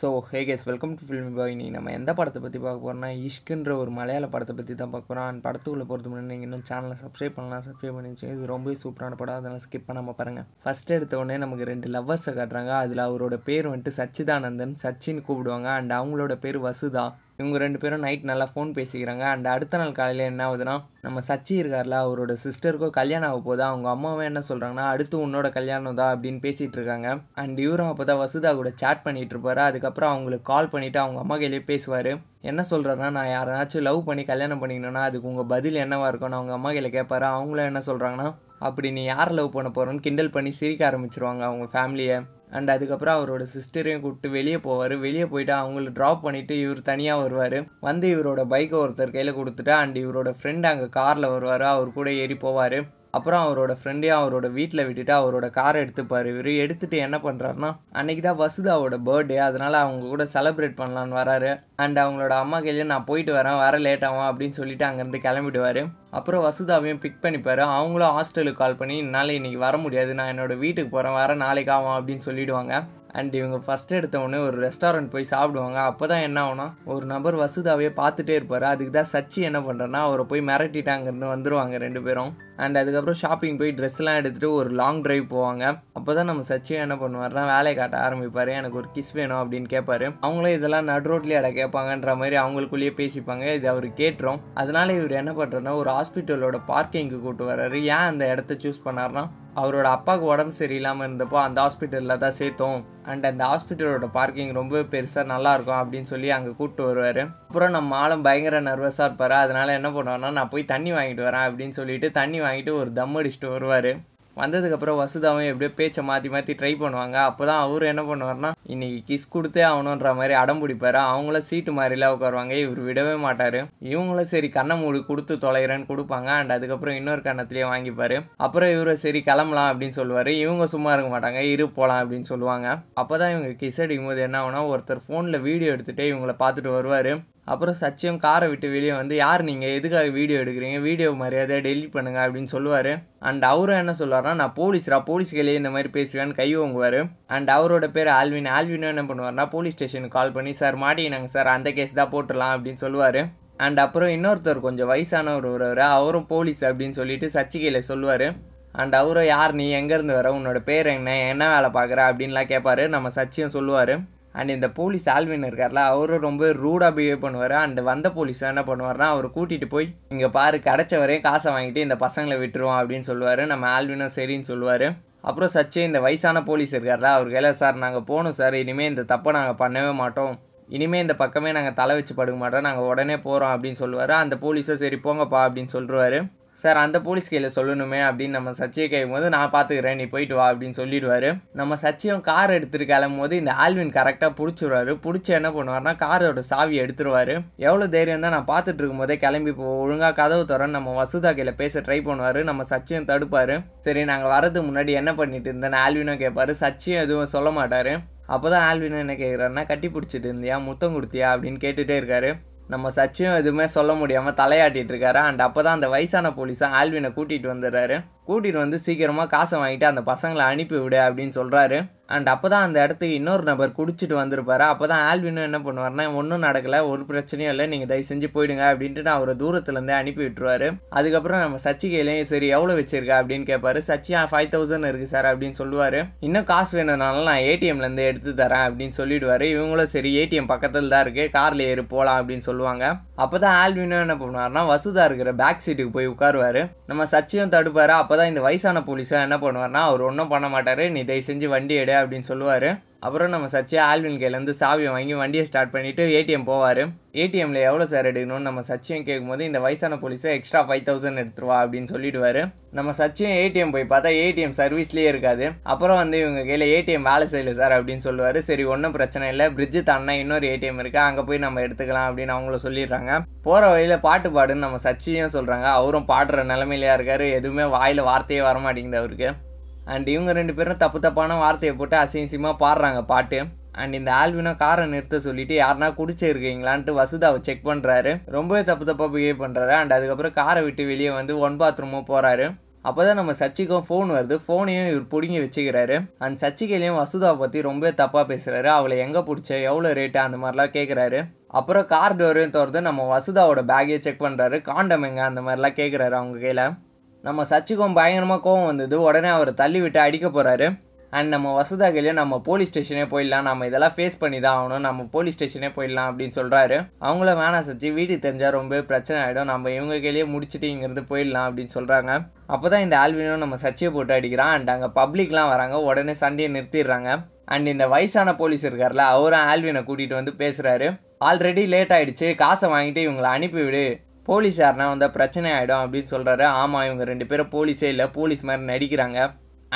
so hey guys welcome to film boy நீ நம்ம எந்த படத்தை பற்றி பார்க்க போகிறோம்னா இஷ்குன்ற ஒரு மலையாள படத்தை பற்றி தான் பார்க்க போகிறோம் அண்ட் படத்துக்குள்ளே பொறுத்த முன்னாடி நீங்கள் இன்னும் சேனலை சப்ஸ்கிரைப் பண்ணலாம் சப்ஸ்கிரைப் பண்ணிச்சு இது ரொம்ப சூப்பரான படம் அதெல்லாம் ஸ்கிப் பண்ணாமல் பாருங்கள் ஃபஸ்ட் எடுத்த உடனே நமக்கு ரெண்டு லவ்வர்ஸை காட்டுறாங்க அதில் அவரோட பேர் வந்துட்டு சச்சிதானந்தன் சச்சின்னு கூப்பிடுவாங்க அண்ட் அவங்களோட பேர் வசுதா இவங்க ரெண்டு பேரும் நைட் நல்லா ஃபோன் பேசிக்கிறாங்க அண்ட் அடுத்த நாள் காலையில் என்ன ஆகுதுன்னா நம்ம சச்சி இருக்கார்ல அவரோட சிஸ்டருக்கோ கல்யாணம் ஆக போதா அவங்க அம்மாவும் என்ன சொல்கிறாங்கன்னா அடுத்து உன்னோட கல்யாணம் தான் அப்படின்னு பேசிகிட்டு இருக்காங்க அண்ட் இவரும் அப்போ தான் வசுதா கூட சேட் பண்ணிகிட்டு இருப்பாரு அதுக்கப்புறம் அவங்களுக்கு கால் பண்ணிவிட்டு அவங்க அம்மா கையிலேயே பேசுவார் என்ன சொல்கிறேன்னா நான் யாராச்சும் லவ் பண்ணி கல்யாணம் பண்ணிக்கணும்னா அதுக்கு உங்கள் பதில் என்னவாக இருக்கும்னு அவங்க அம்மா கையில் கேட்பாரு அவங்களும் என்ன சொல்கிறாங்கன்னா அப்படி நீ யார் லவ் பண்ண போகிறோன்னு கிண்டல் பண்ணி சிரிக்க ஆரம்பிச்சிருவாங்க அவங்க ஃபேமிலியை அண்ட் அதுக்கப்புறம் அவரோட சிஸ்டரையும் கூப்பிட்டு வெளியே போவார் வெளியே போயிட்டு அவங்கள ட்ராப் பண்ணிவிட்டு இவர் தனியாக வருவார் வந்து இவரோட பைக்கை ஒருத்தர் கையில் கொடுத்துட்டு அண்ட் இவரோட ஃப்ரெண்ட் அங்கே காரில் வருவார் அவர் கூட ஏறி போவார் அப்புறம் அவரோட ஃப்ரெண்டையும் அவரோட வீட்டில் விட்டுட்டு அவரோட காரை எடுத்துப்பார் இவர் எடுத்துகிட்டு என்ன பண்ணுறாருன்னா அன்றைக்கி தான் வசுதாவோட பர்த்டே அதனால் அவங்க கூட செலப்ரேட் பண்ணலான்னு வராரு அண்ட் அவங்களோட அம்மா கையில் நான் போயிட்டு வரேன் வர லேட் ஆகும் அப்படின்னு சொல்லிட்டு அங்கேருந்து கிளம்பிடுவார் அப்புறம் வசுதாவையும் பிக் பண்ணிப்பார் அவங்களும் ஹாஸ்டலுக்கு கால் பண்ணி என்னால் இன்றைக்கி வர முடியாது நான் என்னோடய வீட்டுக்கு போகிறேன் வர நாளைக்கு ஆகும் அப்படின்னு சொல்லிவிடுவாங்க அண்ட் இவங்க ஃபஸ்ட் எடுத்தவொடனே ஒரு ரெஸ்டாரண்ட் போய் சாப்பிடுவாங்க அப்போ தான் என்ன ஆகும்னா ஒரு நபர் வசுதாவே பார்த்துட்டே இருப்பார் அதுக்கு தான் சச்சி என்ன பண்ணுறேன்னா அவரை போய் மிரட்டிட்டாங்கன்னு வந்துடுவாங்க ரெண்டு பேரும் அண்ட் அதுக்கப்புறம் ஷாப்பிங் போய் ட்ரெஸ்லாம் எடுத்துகிட்டு ஒரு லாங் ட்ரைவ் போவாங்க அப்போ தான் நம்ம சச்சியை என்ன பண்ணுவார்னா வேலையை காட்ட ஆரம்பிப்பார் எனக்கு ஒரு கிஸ் வேணும் அப்படின்னு கேட்பார் அவங்களும் இதெல்லாம் நடு ரோட்லேயே அட கேட்பாங்கன்ற மாதிரி அவங்களுக்குள்ளேயே பேசிப்பாங்க இது அவர் கேட்டுரும் அதனால இவர் என்ன பண்ணுறதுனா ஒரு ஹாஸ்பிட்டலோட பார்க்கிங்க்கு கூப்பிட்டு வர்றாரு ஏன் அந்த இடத்த சூஸ் பண்ணார்னா அவரோட அப்பாவுக்கு உடம்பு சரியில்லாமல் இருந்தப்போ அந்த ஹாஸ்பிட்டலில் தான் சேர்த்தோம் அண்ட் அந்த ஹாஸ்பிட்டலோட பார்க்கிங் ரொம்ப பெருசாக நல்லாயிருக்கும் அப்படின்னு சொல்லி அங்கே கூப்பிட்டு வருவார் அப்புறம் நம்ம ஆளும் பயங்கர நர்வஸாக இருப்பார் அதனால் என்ன பண்ணுவார்னா நான் போய் தண்ணி வாங்கிட்டு வரேன் அப்படின்னு சொல்லிட்டு தண்ணி வாங்கிட்டு ஒரு தம் அடிச்சுட்டு வருவார் வந்ததுக்கப்புறம் வசுதாவும் எப்படியோ பேச்சை மாற்றி மாற்றி ட்ரை பண்ணுவாங்க அப்போ தான் அவர் என்ன பண்ணுவார்னா இன்றைக்கி கிஸ் கொடுத்தே ஆகணுன்ற மாதிரி அடம் பிடிப்பார் அவங்கள சீட்டு மாதிரிலாம் உட்காருவாங்க இவர் விடவே மாட்டார் இவங்களும் சரி கண்ணை மூடி கொடுத்து தொலைகிறேன்னு கொடுப்பாங்க அண்ட் அதுக்கப்புறம் இன்னொரு கண்ணத்துலேயே வாங்கிப்பார் அப்புறம் இவரை சரி கிளம்பலாம் அப்படின்னு சொல்லுவார் இவங்க சும்மா இருக்க மாட்டாங்க இரு போகலாம் அப்படின்னு சொல்லுவாங்க அப்போ தான் இவங்க கிஸ் அடிக்கும் போது என்ன ஆகுனா ஒருத்தர் ஃபோனில் வீடியோ எடுத்துகிட்டே இவங்கள பார்த்துட்டு வருவார் அப்புறம் சச்சியம் காரை விட்டு வெளியே வந்து யார் நீங்கள் எதுக்காக வீடியோ எடுக்கிறீங்க வீடியோ மரியாதையாக டெலிட் பண்ணுங்கள் அப்படின்னு சொல்லுவார் அண்ட் அவரும் என்ன சொல்லுவார்னா நான் போலீஸ்ரா போலீஸ் கையிலேயே இந்த மாதிரி பேசுவேன்னு கை ஓங்குவார் அண்ட் அவரோட பேர் ஆல்வின் ஆல்வினும் என்ன பண்ணுவார்னா போலீஸ் ஸ்டேஷனுக்கு கால் பண்ணி சார் மாட்டினாங்க சார் அந்த கேஸ் தான் போட்டுடலாம் அப்படின்னு சொல்லுவார் அண்ட் அப்புறம் இன்னொருத்தர் கொஞ்சம் வயசானவர் வருவார் அவரும் போலீஸ் அப்படின்னு சொல்லிட்டு சச்சிகையில் சொல்லுவார் அண்ட் அவரும் யார் நீ எங்கேருந்து வர உன்னோட பேர் என்ன என்ன வேலை பார்க்குற அப்படின்லாம் கேட்பாரு நம்ம சச்சியும் சொல்லுவார் அண்ட் இந்த போலீஸ் ஆல்வின் இருக்கார்ல அவரும் ரொம்ப ரூடாக பிஹேவ் பண்ணுவார் அண்ட் வந்த போலீஸ் என்ன பண்ணுவார்னா அவர் கூட்டிகிட்டு போய் இங்கே பாரு கிடச்ச வரையும் காசை வாங்கிட்டு இந்த பசங்களை விட்டுருவோம் அப்படின்னு சொல்லுவார் நம்ம ஆல்வினும் சரின்னு சொல்லுவார் அப்புறம் சச்சே இந்த வயசான போலீஸ் இருக்கார்ல அவர் கையில் சார் நாங்கள் போகணும் சார் இனிமேல் இந்த தப்பை நாங்கள் பண்ணவே மாட்டோம் இனிமேல் இந்த பக்கமே நாங்கள் தலை வச்சு படுக்க மாட்டோம் நாங்கள் உடனே போகிறோம் அப்படின்னு சொல்லுவார் அந்த போலீஸும் சரி போங்கப்பா அப்படின்னு சொல்லுவார் சார் அந்த போலீஸ் கையில் சொல்லணுமே அப்படின்னு நம்ம சச்சியை கேட்கும் போது நான் பார்த்துக்கிறேன் நீ போயிட்டு வா அப்படின்னு சொல்லிடுவார் நம்ம சச்சியும் கார் எடுத்துகிட்டு கிளம்பும் போது இந்த ஆல்வின் கரெக்டாக பிடிச்சிடுவாரு பிடிச்சி என்ன பண்ணுவார்னா காரோட சாவி எடுத்துருவார் எவ்வளோ தைரியம் தான் நான் பார்த்துட்டு இருக்கும் போதே கிளம்பி போ ஒழுங்காக கதவு தரேன் நம்ம வசுதா கையில் பேச ட்ரை பண்ணுவார் நம்ம சச்சியும் தடுப்பார் சரி நாங்கள் வரதுக்கு முன்னாடி என்ன பண்ணிட்டு இருந்தேன் ஆல்வினும் கேட்பாரு சச்சியும் எதுவும் சொல்ல மாட்டார் அப்போ தான் ஆல்வின் என்ன கேட்குறாருன்னா கட்டி பிடிச்சிட்டு இருந்தியா முத்தம் கொடுத்தியா அப்படின்னு கேட்டுகிட்டே இருக்காரு நம்ம சச்சினும் எதுவுமே சொல்ல முடியாமல் தலையாட்டிகிட்டு இருக்காரு அண்ட் அப்போ தான் அந்த வயசான போலீஸாக ஆல்வினை கூட்டிகிட்டு வந்துடுறாரு கூட்டிகிட்டு வந்து சீக்கிரமாக காசை வாங்கிட்டு அந்த பசங்களை அனுப்பி விடு அப்படின்னு சொல்கிறாரு அண்ட் அப்போ தான் அந்த இடத்துக்கு இன்னொரு நபர் குடிச்சிட்டு வந்திருப்பார் அப்போ தான் ஆல்வினும் என்ன பண்ணுவார்னா ஒன்றும் நடக்கலை ஒரு பிரச்சனையும் இல்லை நீங்கள் தயவு செஞ்சு போயிடுங்க அப்படின்ட்டு நான் அவரை தூரத்துலேருந்தே அனுப்பி விட்டுருவார் அதுக்கப்புறம் நம்ம சச்சி சரி எவ்வளோ வச்சிருக்கா அப்படின்னு கேட்பாரு சச்சி ஃபைவ் தௌசண்ட் இருக்குது சார் அப்படின்னு சொல்லுவார் இன்னும் காசு வேணும்னாலும் நான் ஏடிஎம்லேருந்து எடுத்து தரேன் அப்படின்னு சொல்லிவிடுவார் இவங்களும் சரி ஏடிஎம் பக்கத்தில் தான் இருக்குது காரில் ஏறி போகலாம் அப்படின்னு சொல்லுவாங்க அப்போ தான் ஆல்வினும் என்ன பண்ணுவார்னா வசுதா இருக்கிற பேக் சீட்டுக்கு போய் உட்காருவார் நம்ம சச்சியும் தடுப்பார் அப்போ அப்போ தான் இந்த வயசான போலீஸாக என்ன பண்ணுவார்னா அவர் ஒன்றும் பண்ண மாட்டார் நீ தயவு செஞ்சு வண்டி எடு அப்படின்னு சொல்லுவார் அப்புறம் நம்ம சச்சியா ஆல்வின் கையிலேருந்து சாவியை வாங்கி வண்டியை ஸ்டார்ட் பண்ணிவிட்டு ஏடிஎம் போவார் ஏடிஎம்ல எவ்வளோ சார் எடுக்கணும்னு நம்ம சச்சியம் கேட்கும்போது இந்த வயசான போலீஸை எக்ஸ்ட்ரா ஃபைவ் தௌசண்ட் எடுத்துருவா அப்படின்னு சொல்லிடுவார் நம்ம சச்சியம் ஏடிஎம் போய் பார்த்தா ஏடிஎம் சர்வீஸ்லேயே இருக்காது அப்புறம் வந்து இவங்க கையில் ஏடிஎம் வேலை செய்யல சார் அப்படின்னு சொல்லுவார் சரி ஒன்றும் பிரச்சனை இல்லை பிரிட்ஜு தானா இன்னொரு ஏடிஎம் இருக்குது அங்கே போய் நம்ம எடுத்துக்கலாம் அப்படின்னு அவங்கள சொல்லிடுறாங்க போகிற வழியில் பாட்டு பாடுன்னு நம்ம சச்சியும் சொல்கிறாங்க அவரும் பாடுற நிலமையிலையாக இருக்கார் எதுவுமே வாயில் வார்த்தையே வரமாட்டேங்குது அவருக்கு அண்ட் இவங்க ரெண்டு பேரும் தப்பு தப்பான வார்த்தையை போட்டு அசிங்கசியமாக பாடுறாங்க பாட்டு அண்ட் இந்த ஆல்வினா காரை நிறுத்த சொல்லிட்டு யாருனா குடிச்சிருக்கீங்களான்ட்டு வசுதாவை செக் பண்ணுறாரு ரொம்பவே தப்பு தப்பாக பிஹேவ் பண்ணுறாரு அண்ட் அதுக்கப்புறம் காரை விட்டு வெளியே வந்து ஒன் பாத்ரூமோ போகிறாரு அப்போ தான் நம்ம சச்சிக்கும் ஃபோன் வருது ஃபோனையும் இவர் பிடுங்கி வச்சுக்கிறாரு அந்த சச்சிக்கையிலையும் வசுதாவை பற்றி ரொம்ப தப்பாக பேசுகிறாரு அவளை எங்கே பிடிச்ச எவ்வளோ ரேட்டு அந்த மாதிரிலாம் கேட்குறாரு அப்புறம் கார் டோரையும் திறந்து நம்ம வசுதாவோட பேக்கையும் செக் பண்ணுறாரு காண்டம் எங்கே அந்த மாதிரிலாம் கேட்குறாரு அவங்க கையில் நம்ம சச்சிக்கும் பயங்கரமாக கோவம் வந்தது உடனே அவர் தள்ளி விட்டு அடிக்க போகிறாரு அண்ட் நம்ம வசதா கையில நம்ம போலீஸ் ஸ்டேஷனே போயிடலாம் நம்ம இதெல்லாம் ஃபேஸ் பண்ணி தான் ஆகணும் நம்ம போலீஸ் ஸ்டேஷனே போயிடலாம் அப்படின்னு சொல்கிறாரு அவங்கள வேணாம் சச்சி வீடு தெரிஞ்சால் ரொம்ப பிரச்சனை ஆகிடும் நம்ம இவங்க கையிலேயே முடிச்சுட்டு இங்கேருந்து போயிடலாம் அப்படின்னு சொல்கிறாங்க அப்போ தான் இந்த ஆல்வினும் நம்ம சச்சியை போட்டு அடிக்கிறான் அண்ட் அங்கே பப்ளிக்லாம் வராங்க உடனே சண்டையை நிறுத்திடுறாங்க அண்ட் இந்த வயசான போலீஸ் இருக்கார்ல அவரும் ஆல்வினை கூட்டிகிட்டு வந்து பேசுகிறாரு ஆல்ரெடி லேட் ஆகிடுச்சு காசை வாங்கிட்டு இவங்களை அனுப்பிவிடு போலீஸ் யாருனா வந்து பிரச்சனை ஆகிடும் அப்படின்னு சொல்கிறாரு ஆமாம் இவங்க ரெண்டு பேரும் போலீஸே இல்லை போலீஸ் மாதிரி நடிக்கிறாங்க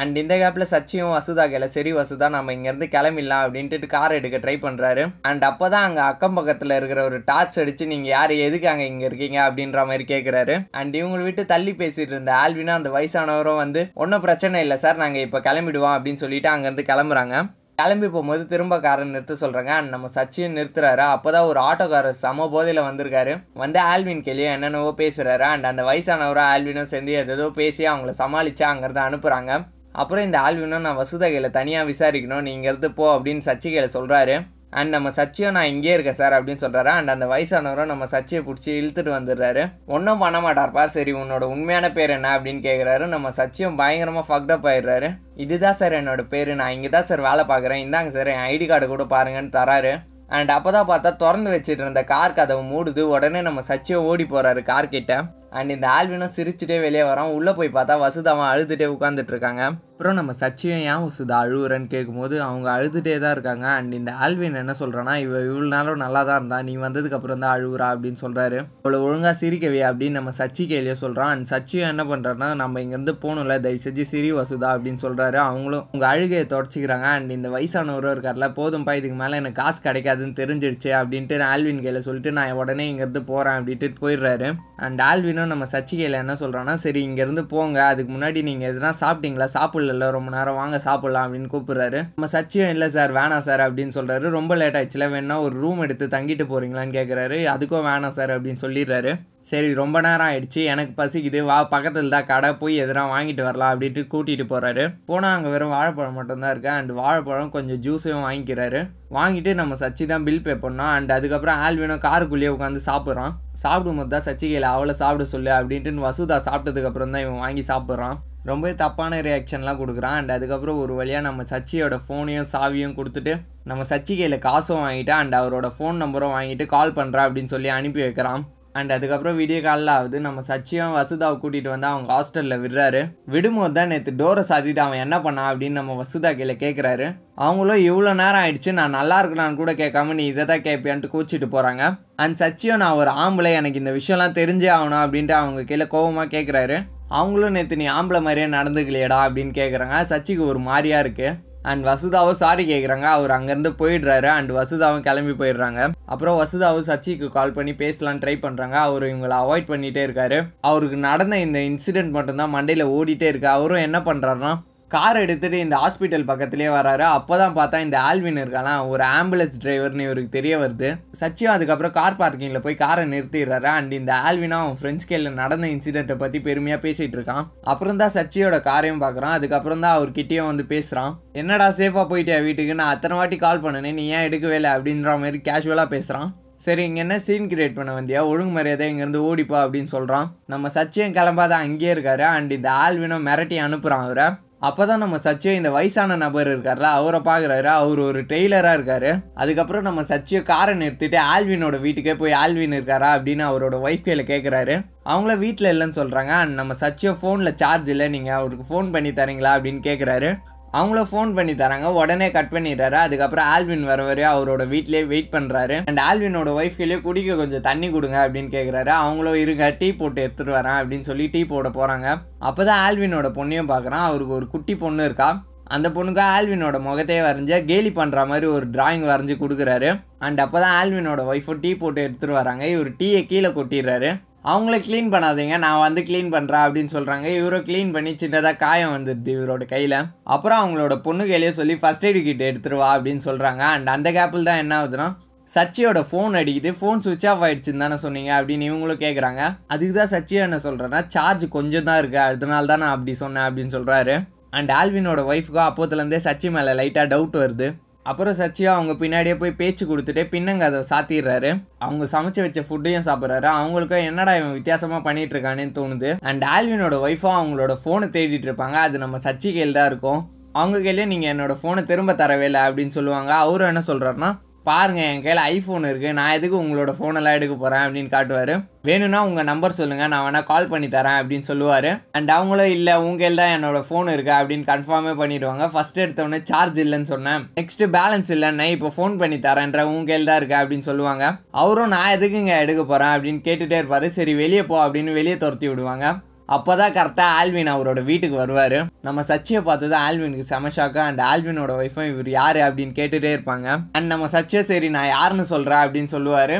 அண்ட் இந்த கேப்பில் சச்சியும் வசுதா கேல சரி வசுதா நம்ம இங்கேருந்து கிளம்பிடலாம் அப்படின்ட்டு கார் எடுக்க ட்ரை பண்ணுறாரு அண்ட் அப்போ தான் அங்கே அக்கம் பக்கத்தில் இருக்கிற ஒரு டார்ச் அடித்து நீங்கள் யார் எதுக்கு அங்கே இங்கே இருக்கீங்க அப்படின்ற மாதிரி கேட்குறாரு அண்ட் இவங்களை விட்டு தள்ளி பேசிகிட்டு இருந்த ஆல்வினா அந்த வயசானவரும் வந்து ஒன்றும் பிரச்சனை இல்லை சார் நாங்கள் இப்போ கிளம்பிடுவோம் அப்படின்னு சொல்லிட்டு அங்கேருந்து கிளம்புறாங்க கிளம்பி போகும்போது திரும்ப காரை நிறுத்த சொல்கிறாங்க அண்ட் நம்ம சச்சின் நிறுத்துறாரு அப்போ தான் ஒரு ஆட்டோக்காரர் சம போதையில் வந்திருக்காரு வந்து ஆல்வின் கேள்வி என்னென்னவோ பேசுகிறாரு அண்ட் அந்த வயசானவரோ ஆல்வினோ சேர்ந்து எதோ பேசி அவங்கள சமாளித்து அங்கேருந்து அனுப்புகிறாங்க அப்புறம் இந்த ஆல்வினும் நான் வசுதகையில் தனியாக விசாரிக்கணும் நீங்கள் இருந்து போ அப்படின்னு சச்சிகையில் சொல்கிறாரு அண்ட் நம்ம சச்சியும் நான் இங்கே இருக்கேன் சார் அப்படின்னு சொல்கிறாரு அண்ட் அந்த வயசானவரும் நம்ம சச்சியை பிடிச்சி இழுத்துட்டு வந்துடுறாரு ஒன்றும் பண்ண மாட்டார்ப்பா சரி உன்னோட உண்மையான பேர் என்ன அப்படின்னு கேட்குறாரு நம்ம சச்சியும் பயங்கரமாக ஃபக்டப் ஆயிடுறாரு இதுதான் சார் என்னோட பேர் நான் இங்கே தான் சார் வேலை பார்க்குறேன் இந்தாங்க சார் என் ஐடி கார்டு கூட பாருங்கன்னு தராரு அண்ட் அப்போ தான் பார்த்தா திறந்து வச்சுட்டு இருந்த கார் கதவை மூடுது உடனே நம்ம சச்சியை ஓடி போகிறாரு கார்கிட்ட அண்ட் இந்த ஆல்வினும் சிரிச்சுட்டே வெளியே வரோம் உள்ளே போய் பார்த்தா வசுதாவும் அழுதுகிட்டே உட்காந்துட்டு இருக்காங்க அப்புறம் நம்ம சச்சிவன் ஏன் சுதா அழுகுறன்னு கேட்கும்போது அவங்க அழுதுகிட்டே தான் இருக்காங்க அண்ட் இந்த ஆல்வின் என்ன சொல்கிறான்னா இவ இவ்வளோ நாளும் நல்லா தான் இருந்தா நீ அப்புறம் தான் அழுகுறா அப்படின்னு சொல்கிறாரு அவ்வளோ ஒழுங்காக சிரிக்கவே அப்படின்னு நம்ம சச்சி கேள்வியை சொல்கிறான் அண்ட் சச்சிவன் என்ன பண்ணுறாருனா நம்ம இங்கேருந்து போகணும்ல தயவு செஞ்சு சிரி வசுதா அப்படின்னு சொல்கிறாரு அவங்களும் உங்கள் அழுகையை தொடச்சிக்கிறாங்க அண்ட் இந்த வயசானவரும் இருக்கார்ல போதும்பா இதுக்கு மேலே எனக்கு காசு கிடைக்காதுன்னு தெரிஞ்சிடுச்சு அப்படின்ட்டு நான் ஆல்வின் கையில் சொல்லிட்டு நான் உடனே இங்கேருந்து போகிறேன் அப்படின்ட்டு போயிடுறாரு அண்ட் ஆல்வினும் நம்ம சச்சி கையில் என்ன சொல்கிறான்னா சரி இங்கேருந்து போங்க அதுக்கு முன்னாடி நீங்கள் எதுனா சாப்பிட்டீங்களா சாப்பிடல இல்லை ரொம்ப நேரம் வாங்க சாப்பிட்லாம் அப்படின்னு கூப்பிட்றாரு நம்ம சச்சியம் இல்லை சார் வேணாம் சார் அப்படின்னு சொல்கிறாரு ரொம்ப லேட் ஆயிடுச்சுல வேணா ஒரு ரூம் எடுத்து தங்கிட்டு போகிறீங்களான்னு கேட்குறாரு அதுக்கும் வேணாம் சார் அப்படின்னு சொல்லிடுறாரு சரி ரொம்ப நேரம் ஆயிடுச்சு எனக்கு பசிக்குது வா பக்கத்தில் தான் கடை போய் எதனா வாங்கிட்டு வரலாம் அப்படின்ட்டு கூட்டிகிட்டு போகிறாரு போனால் அங்கே வெறும் வாழைப்பழம் மட்டும்தான் இருக்கேன் அண்ட் வாழைப்பழம் கொஞ்சம் ஜூஸையும் வாங்கிக்கிறாரு வாங்கிட்டு நம்ம சச்சி தான் பில் பே பண்ணோம் அண்ட் அதுக்கப்புறம் ஆல்வினோ காருக்குள்ளேயே உட்காந்து சாப்பிட்றோம் சாப்பிடும்போது தான் சச்சிகையில் அவ்வளோ சாப்பிட சொல்லு அப்படின்ட்டு வசுதா அப்புறம் தான் இவன் வாங்கி சாப்பிட்றான் ரொம்ப தப்பான ரியாக்ஷன்லாம் கொடுக்குறான் அண்ட் அதுக்கப்புறம் ஒரு வழியாக நம்ம சச்சியோட ஃபோனையும் சாவியும் கொடுத்துட்டு நம்ம சச்சி கையில் காசும் வாங்கிட்டு அண்ட் அவரோட ஃபோன் நம்பரும் வாங்கிட்டு கால் பண்ணுறா அப்படின்னு சொல்லி அனுப்பி வைக்கிறான் அண்ட் அதுக்கப்புறம் வீடியோ காலில் ஆகுது நம்ம சச்சியும் வசுதாவை கூட்டிகிட்டு வந்து அவங்க ஹாஸ்டலில் விடுறாரு விடும்போது தான் நேற்று டோரை சாத்திட்டு அவன் என்ன பண்ணான் அப்படின்னு நம்ம வசுதா கையில் கேட்குறாரு அவங்களும் இவ்வளோ நேரம் ஆயிடுச்சு நான் நல்லா இருக்கலான்னு கூட கேட்காம நீ இதை தான் கேட்பியான்ட்டு கூச்சிட்டு போகிறாங்க அண்ட் சச்சியும் நான் ஒரு ஆம்பளை எனக்கு இந்த விஷயம்லாம் தெரிஞ்சே ஆகணும் அப்படின்ட்டு அவங்க கீழே கோபமாக கேட்குறாரு அவங்களும் நேற்று நீ ஆம்பளை மாதிரியே நடந்துக்கலையடா அப்படின்னு கேட்குறாங்க சச்சிக்கு ஒரு மாதிரியாக இருக்குது அண்ட் வசுதாவும் சாரி கேட்குறாங்க அவர் அங்கேருந்து போயிடுறாரு அண்ட் வசுதாவும் கிளம்பி போயிடுறாங்க அப்புறம் வசுதாவும் சச்சிக்கு கால் பண்ணி பேசலாம் ட்ரை பண்ணுறாங்க அவர் இவங்களை அவாய்ட் பண்ணிகிட்டே இருக்காரு அவருக்கு நடந்த இந்த இன்சிடெண்ட் மட்டும்தான் மண்டையில் ஓடிட்டே இருக்கு அவரும் என்ன பண்ணுறாருன்னா கார் எடுத்துகிட்டு இந்த ஹாஸ்பிட்டல் பக்கத்துலேயே வராரு அப்போ தான் பார்த்தா இந்த ஆல்வின் இருக்கானா ஒரு ஆம்புலன்ஸ் டிரைவர்னு இவருக்கு தெரிய வருது சச்சியும் அதுக்கப்புறம் கார் பார்க்கிங்கில் போய் காரை நிறுத்திடுறாரு அண்ட் இந்த ஆல்வினா அவன் ஃப்ரெண்ட்ஸ் கேல நடந்த இன்சிடெண்ட்டை பற்றி பெருமையாக பேசிகிட்டு இருக்கான் அப்புறம் தான் சச்சியோட காரையும் பார்க்குறான் அதுக்கப்புறம் தான் கிட்டேயும் வந்து பேசுகிறான் என்னடா சேஃபாக போயிட்டியா வீட்டுக்கு நான் அத்தனை வாட்டி கால் பண்ணனே நீ ஏன் எடுக்கவே இல்லை அப்படின்ற மாதிரி கேஷுவலாக பேசுகிறான் சரி இங்கே என்ன சீன் கிரியேட் பண்ண வந்தியா ஒழுங்கு மரியாதை இங்கேருந்து ஓடிப்பா அப்படின்னு சொல்கிறான் நம்ம சச்சியம் கிளம்பாத அங்கேயே இருக்காரு அண்ட் இந்த ஆல்வினோ மிரட்டி அனுப்புகிறான் அவரை அப்போ தான் நம்ம சச்சியோ இந்த வயசான நபர் இருக்கார்ல அவரை பார்க்குறாரு அவர் ஒரு டெய்லராக இருக்கார் அதுக்கப்புறம் நம்ம சச்சியோ காரை நிறுத்திட்டு ஆல்வினோட வீட்டுக்கே போய் ஆல்வின் இருக்காரா அப்படின்னு அவரோட ஒய்ஃப் கையில் கேட்குறாரு அவங்கள வீட்டில் இல்லைன்னு சொல்கிறாங்க அண்ட் நம்ம சச்சியோ ஃபோனில் சார்ஜ் இல்லை நீங்கள் அவருக்கு ஃபோன் பண்ணி தரீங்களா அப்படின்னு கேட்குறாரு அவங்கள ஃபோன் பண்ணி தராங்க உடனே கட் பண்ணிடுறாரு அதுக்கப்புறம் ஆல்வின் வர வரையும் அவரோட வீட்லேயே வெயிட் பண்ணுறாரு அண்ட் ஆல்வினோட ஒய்ஃப் கீழே குடிக்க கொஞ்சம் தண்ணி கொடுங்க அப்படின்னு கேட்குறாரு அவங்களும் இருங்க டீ போட்டு எடுத்துகிட்டு வரேன் அப்படின்னு சொல்லி டீ போட போகிறாங்க அப்போ தான் ஆல்வினோட பொண்ணையும் பார்க்குறான் அவருக்கு ஒரு குட்டி பொண்ணு இருக்கா அந்த பொண்ணுக்கு ஆல்வினோட முகத்தையே வரைஞ்சு கேலி பண்ணுற மாதிரி ஒரு டிராயிங் வரைஞ்சி கொடுக்குறாரு அண்ட் அப்போ தான் ஆல்வினோட ஒய்ஃபும் டீ போட்டு எடுத்துகிட்டு வராங்க இவர் டீயை கீழே கொட்டிடுறாரு அவங்கள க்ளீன் பண்ணாதீங்க நான் வந்து க்ளீன் பண்ணுறேன் அப்படின்னு சொல்கிறாங்க இவரோ க்ளீன் பண்ணி சின்னதாக காயம் வந்துடுது இவரோட கையில் அப்புறம் அவங்களோட பொண்ணு கையிலேயே சொல்லி ஃபஸ்ட் எய்டு கிட்ட எடுத்துருவா அப்படின்னு சொல்கிறாங்க அண்ட் அந்த கேப்பில் தான் என்ன ஆகுதுன்னா சச்சியோட ஃபோன் அடிக்குது ஃபோன் சுவிச் ஆஃப் ஆகிடுச்சுன்னு தானே சொன்னீங்க அப்படின்னு இவங்களும் கேட்குறாங்க அதுக்கு தான் சச்சி என்ன சொல்கிறேன்னா சார்ஜ் கொஞ்சம் தான் இருக்குது அதனால தான் நான் அப்படி சொன்னேன் அப்படின்னு சொல்கிறாரு அண்ட் ஆல்வினோட ஒய்ஃப்க்கும் அப்போத்துலேருந்தே சச்சி மேலே லைட்டாக டவுட் வருது அப்புறம் சச்சியா அவங்க பின்னாடியே போய் பேச்சு கொடுத்துட்டு பின்னங்க அதை சாத்திடுறாரு அவங்க சமைச்சு வச்ச ஃபுட்டையும் சாப்பிட்றாரு அவங்களுக்கும் என்னடா இவன் வித்தியாசமாக பண்ணிட்டு இருக்கானேன்னு தோணுது அண்ட் ஆல்வினோட ஒய்ஃபும் அவங்களோட ஃபோனை தேடிட்டு இருப்பாங்க அது நம்ம சச்சி கையில் தான் இருக்கும் அவங்க கையிலேயே நீங்கள் என்னோட ஃபோனை திரும்ப தரவே இல்லை அப்படின்னு சொல்லுவாங்க அவரும் என்ன சொல்கிறாருன்னா பாருங்கள் என் கையில் ஐஃபோன் இருக்குது நான் எதுக்கு உங்களோட ஃபோனெல்லாம் எடுக்க போகிறேன் அப்படின்னு காட்டுவார் வேணும்னா உங்கள் நம்பர் சொல்லுங்கள் நான் வேணால் கால் பண்ணி தரேன் அப்படின்னு சொல்லுவார் அண்ட் அவங்களும் இல்லை உங்கள் தான் என்னோடய ஃபோன் இருக்கா அப்படின்னு கன்ஃபார்மே பண்ணிவிடுவாங்க ஃபஸ்ட் எடுத்தவொடனே சார்ஜ் இல்லைன்னு சொன்னேன் நெக்ஸ்ட்டு பேலன்ஸ் இல்லைன்னா இப்போ ஃபோன் பண்ணி தரேன்ற உங்கள் தான் இருக்கா அப்படின்னு சொல்லுவாங்க அவரும் நான் எதுக்குங்க எடுக்க போகிறேன் அப்படின்னு கேட்டுகிட்டே இருப்பார் சரி வெளியே போ அப்படின்னு வெளியே துரத்தி விடுவாங்க அப்போ தான் கரெக்டாக ஆல்வின் அவரோட வீட்டுக்கு வருவார் நம்ம சச்சியை பார்த்து தான் ஆல்வினுக்கு செம ஷாக்கா அண்ட் ஆல்வினோட ஒய்ஃபும் இவர் யார் அப்படின்னு கேட்டுகிட்டே இருப்பாங்க அண்ட் நம்ம சச்சியை சரி நான் யாருன்னு சொல்கிறேன் அப்படின்னு சொல்லுவார்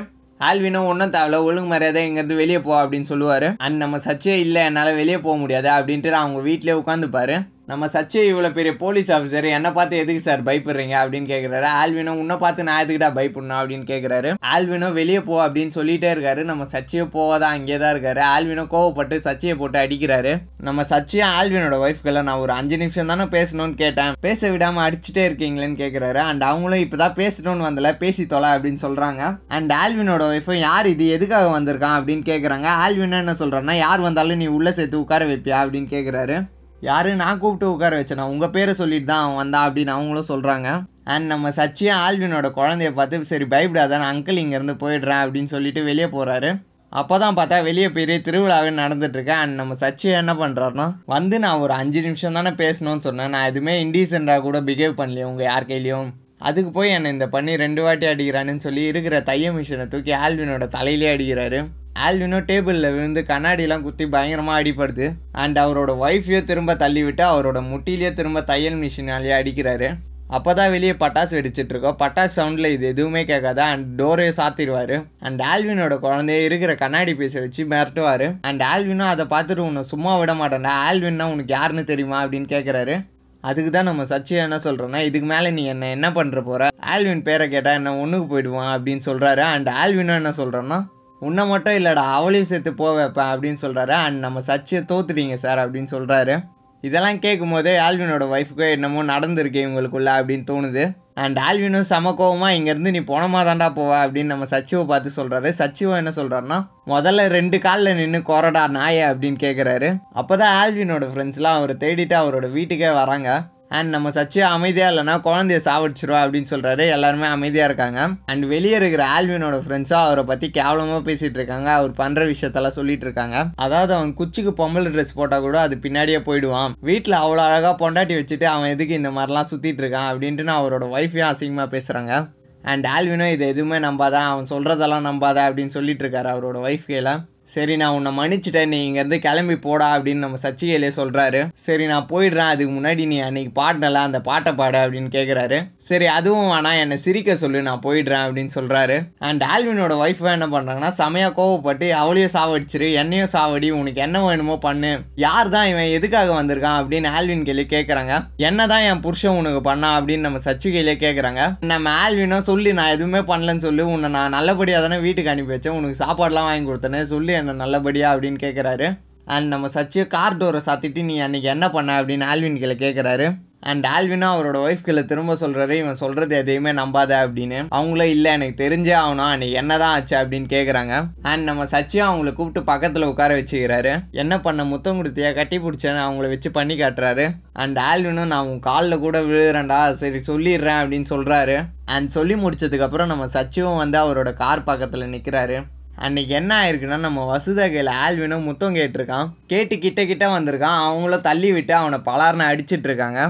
ஆல்வினும் ஒன்றும் தேவையில்ல ஒழுங்கு மரியாதை இங்கேருந்து வெளியே போ அப்படின்னு சொல்லுவார் அண்ட் நம்ம சச்சியே இல்லை என்னால் வெளியே போக முடியாது அப்படின்ட்டு அவங்க வீட்டிலே உட்காந்துப்பாரு நம்ம சச்சே இவ்வளோ பெரிய போலீஸ் ஆஃபீஸர் என்னை பார்த்து எதுக்கு சார் பயப்படுறீங்க அப்படின்னு கேட்குறாரு ஆல்வினோ உன்னை பார்த்து நான் எதுக்குடா பயப்படணும் அப்படின்னு கேட்குறாரு ஆல்வினோ வெளியே போ அப்படின்னு சொல்லிட்டே இருக்காரு நம்ம சச்சியை போவாதான் அங்கே தான் இருக்காரு ஆல்வினோ கோவப்பட்டு சச்சியை போட்டு அடிக்கிறாரு நம்ம சச்சியும் ஆல்வினோட ஒய்ஃப்கெல்லாம் நான் ஒரு அஞ்சு நிமிஷம் தானே பேசணும்னு கேட்டேன் பேச விடாமல் அடிச்சுட்டே இருக்கீங்களேன்னு கேட்குறாரு அண்ட் அவங்களும் இப்போ தான் பேசணும்னு வந்தல பேசி தொலை அப்படின்னு சொல்கிறாங்க அண்ட் ஆல்வினோட ஒய்ஃபும் யார் இது எதுக்காக வந்திருக்கான் அப்படின்னு கேட்குறாங்க ஆல்வினோ என்ன சொல்கிறான்னா யார் வந்தாலும் நீ உள்ளே சேர்த்து உட்கார வைப்பியா அப்படின்னு கேட்குறாரு யாரு நான் கூப்பிட்டு உட்கார வச்சேன் உங்கள் பேரை சொல்லிட்டு தான் அவன் வந்தான் அப்படின்னு அவங்களும் சொல்கிறாங்க அண்ட் நம்ம சச்சியும் ஆல்வினோட குழந்தைய பார்த்து சரி பயப்படாதான் அங்கிள் இங்கேருந்து போயிடுறேன் அப்படின்னு சொல்லிட்டு வெளியே போகிறாரு அப்போ தான் பார்த்தா வெளியே பெரிய திருவிழாவே நடந்துட்டுருக்கேன் அண்ட் நம்ம சச்சியை என்ன பண்ணுறாருன்னா வந்து நான் ஒரு அஞ்சு நிமிஷம் தானே பேசணும்னு சொன்னேன் நான் எதுவுமே இண்டீசெண்டாக கூட பிஹேவ் பண்ணலையே உங்கள் யார் கையிலையும் அதுக்கு போய் என்னை இந்த பண்ணி ரெண்டு வாட்டி அடிக்கிறானுன்னு சொல்லி இருக்கிற தைய மிஷினை தூக்கி ஆல்வினோட தலையிலே அடிக்கிறாரு ஆல்வினோ டேபிளில் விழுந்து கண்ணாடியெலாம் குத்தி பயங்கரமாக அடிப்படுது அண்ட் அவரோட ஒய்ஃபையோ திரும்ப தள்ளிவிட்டு அவரோட முட்டிலேயே திரும்ப தையல் மிஷினாலேயே அடிக்கிறாரு அப்போ தான் வெளியே பட்டாசு வெடிச்சிட்ருக்கோம் பட்டாசு சவுண்டில் இது எதுவுமே கேட்காது அண்ட் டோரே சாத்திடுவார் அண்ட் ஆல்வினோட குழந்தைய இருக்கிற கண்ணாடி பேச வச்சு மிரட்டுவார் அண்ட் ஆல்வினோ அதை பார்த்துட்டு உன்னை சும்மா விட மாட்டேன்டா ஆல்வின்னா உனக்கு யாருன்னு தெரியுமா அப்படின்னு கேட்குறாரு அதுக்கு தான் நம்ம சச்சி என்ன சொல்கிறோன்னா இதுக்கு மேலே நீ என்ன என்ன பண்ணுற போகிற ஆல்வின் பேரை கேட்டால் என்ன ஒன்றுக்கு போயிடுவான் அப்படின்னு சொல்கிறாரு அண்ட் ஆல்வினோ என்ன சொல்கிறோன்னா உன்னை மட்டும் இல்லைடா அவளையும் சேர்த்து போக வைப்பேன் அப்படின்னு சொல்கிறாரு அண்ட் நம்ம சச்சியை தோத்துட்டீங்க சார் அப்படின்னு சொல்கிறாரு இதெல்லாம் கேட்கும் போதே ஆல்வினோட ஒய்ஃபுக்கோ என்னமோ நடந்திருக்கு இவங்களுக்குள்ள அப்படின்னு தோணுது அண்ட் ஆல்வினும் சமக்கோவமாக கோவமாக இங்கேருந்து நீ போனமாக தாண்டா போவ அப்படின்னு நம்ம சச்சிவை பார்த்து சொல்கிறாரு சச்சிவம் என்ன சொல்கிறாருன்னா முதல்ல ரெண்டு காலில் நின்று கொரடா நாயை அப்படின்னு கேட்குறாரு அப்போ தான் ஆல்வினோட ஃப்ரெண்ட்ஸ்லாம் அவரை தேடிட்டு அவரோட வீட்டுக்கே வராங்க அண்ட் நம்ம சச்சி அமைதியாக இல்லைனா குழந்தைய சாவடிச்சிருவா அப்படின்னு சொல்கிறாரு எல்லாருமே அமைதியாக இருக்காங்க அண்ட் வெளியே இருக்கிற ஆல்வினோட ஃப்ரெண்ட்ஸும் அவரை பற்றி கேவலமாக பேசிகிட்டு இருக்காங்க அவர் பண்ணுற விஷயத்தெல்லாம் சொல்லிட்டு இருக்காங்க அதாவது அவன் குச்சிக்கு பொம்பளை ட்ரெஸ் போட்டால் கூட அது பின்னாடியே போயிடுவான் வீட்டில் அவ்வளோ அழகாக பொண்டாட்டி வச்சுட்டு அவன் எதுக்கு இந்த மாதிரிலாம் சுற்றிட்டு இருக்கான் அப்படின்ட்டு நான் அவரோட ஒய்ஃபையும் அசிங்கமாக பேசுகிறாங்க அண்ட் ஆல்வினோ இது எதுவுமே நம்பாதான் அவன் சொல்கிறதெல்லாம் நம்பாதா அப்படின்னு சொல்லிட்டு இருக்காரு அவரோட ஒய்ஃப் கையில் சரி நான் உன்னை மன்னிச்சிட்டேன் நீ இங்கேருந்து கிளம்பி போடா அப்படின்னு நம்ம சச்சிகையிலே சொல்கிறாரு சரி நான் போயிடுறேன் அதுக்கு முன்னாடி நீ அன்னைக்கு பாடினல அந்த பாட்டை பாடு அப்படின்னு கேட்குறாரு சரி அதுவும் வேணாம் என்னை சிரிக்க சொல்லு நான் போயிடுறேன் அப்படின்னு சொல்கிறாரு அண்ட் ஆல்வினோட ஒய்ஃப் என்ன பண்ணுறாங்கன்னா செமையாக கோவப்பட்டு அவளையும் சாவடிச்சிரு என்னையும் சாவடி உனக்கு என்ன வேணுமோ பண்ணு யார் தான் இவன் எதுக்காக வந்திருக்கான் அப்படின்னு ஆல்வின் கேள்வி கேட்குறாங்க என்ன தான் என் புருஷன் உனக்கு பண்ணா அப்படின்னு நம்ம கையிலே கேட்குறாங்க நம்ம ஆல்வினோ சொல்லி நான் எதுவுமே பண்ணலன்னு சொல்லி உன்னை நான் நல்லபடியாக தானே வீட்டுக்கு அனுப்பி வச்சேன் உனக்கு சாப்பாடெலாம் வாங்கி கொடுத்தேனே சொல்லி என்ன நல்லபடியாக அப்படின்னு கேட்குறாரு அண்ட் நம்ம சச்சு கார் டோரை சாத்திட்டு நீ அன்றைக்கி என்ன பண்ண அப்படின்னு ஆல்வின் கீழே கேட்குறாரு அண்ட் ஆல்வினா அவரோட ஒய்ஃப் கீழே திரும்ப சொல்கிறாரு இவன் சொல்கிறது எதையுமே நம்பாத அப்படின்னு அவங்களும் இல்லை எனக்கு தெரிஞ்சே ஆகணும் அன்னைக்கு என்ன தான் ஆச்சு அப்படின்னு கேட்குறாங்க அண்ட் நம்ம சச்சியும் அவங்கள கூப்பிட்டு பக்கத்தில் உட்கார வச்சுக்கிறாரு என்ன பண்ண முத்தம் கொடுத்தியா கட்டி பிடிச்சேன்னு அவங்கள வச்சு பண்ணி காட்டுறாரு அண்ட் ஆல்வினும் நான் உன் காலில் கூட விழுகிறேன்டா சரி சொல்லிடுறேன் அப்படின்னு சொல்கிறாரு அண்ட் சொல்லி முடிச்சதுக்கப்புறம் நம்ம சச்சிவும் வந்து அவரோட கார் பக்கத்தில் நிற்கிறாரு அன்னைக்கு என்ன ஆயிருக்குன்னா நம்ம வசுதா கையில் ஆல்வினும் முத்தம் கேட்டிருக்கான் கேட்டு கிட்ட கிட்ட வந்திருக்கான் அவங்களும் தள்ளி விட்டு அவனை பலார்னு அடிச்சிட்ருக்காங்க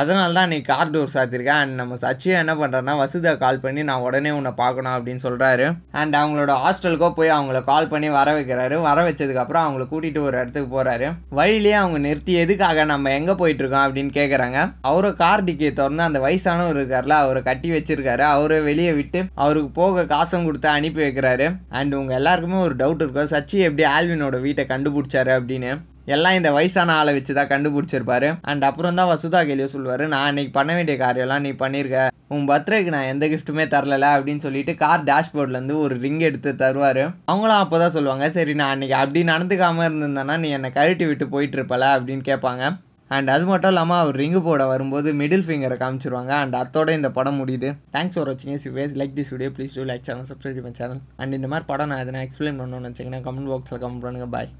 அதனால தான் நீ கார் டோர் சாத்திருக்கேன் அண்ட் நம்ம சச்சியை என்ன பண்ணுறேன்னா வசுதா கால் பண்ணி நான் உடனே உன்னை பார்க்கணும் அப்படின்னு சொல்கிறாரு அண்ட் அவங்களோட ஹாஸ்டலுக்கோ போய் அவங்கள கால் பண்ணி வர வைக்கிறாரு வர வச்சதுக்கப்புறம் அவங்கள கூட்டிகிட்டு ஒரு இடத்துக்கு போகிறாரு வழியிலேயே அவங்க நிறுத்தி எதுக்காக நம்ம எங்கே போயிட்டுருக்கோம் அப்படின்னு கேட்குறாங்க அவரை கார் டிக்கியை திறந்து அந்த வயசானவர் இருக்கார்ல அவரை கட்டி வச்சிருக்காரு அவரை வெளியே விட்டு அவருக்கு போக காசும் கொடுத்து அனுப்பி வைக்கிறாரு அண்ட் உங்கள் எல்லாருக்குமே ஒரு டவுட் இருக்கும் சச்சி எப்படி ஆல்வினோட வீட்டை கண்டுபிடிச்சாரு அப்படின்னு எல்லாம் இந்த வயசான ஆளை வச்சு தான் கண்டுபிடிச்சிருப்பாரு அண்ட் அப்புறம் தான் வசுதா கேலியோ சொல்லுவார் நான் அன்னைக்கு பண்ண வேண்டிய காரியம்லாம் நீ பண்ணியிருக்க உன் பர்த்டேக்கு நான் எந்த கிஃப்ட்டுமே தரல அப்படின்னு சொல்லிட்டு கார் டேஷ்போர்ட்லேருந்து ஒரு ரிங் எடுத்து தருவார் அவங்களும் அப்போ தான் சொல்லுவாங்க சரி நான் அன்றைக்கி அப்படி நடந்துக்காமல் இருந்திருந்தேன்னா நீ என்னை கழட்டி விட்டு போயிட்டு இருப்பல அப்படின்னு கேட்பாங்க அண்ட் அது மட்டும் இல்லாமல் அவர் ரிங்கு போட வரும்போது மிடில் ஃபிங்கரை காமிச்சிருவாங்க அண்ட் அத்தோட இந்த படம் முடியுது தேங்க்ஸ் ஃபார் வாட்சிங் is ways like this video please do like channel subscribe பண்ண சேனல் அண்ட் இந்த மாதிரி படம் நான் எதனா எக்ஸ்பிளைன் பண்ணணும்னு வச்சிங்கன்னா கமெண்ட் பாக்ஸில் கமெண்ட் பண்ணுங்கள் பாய்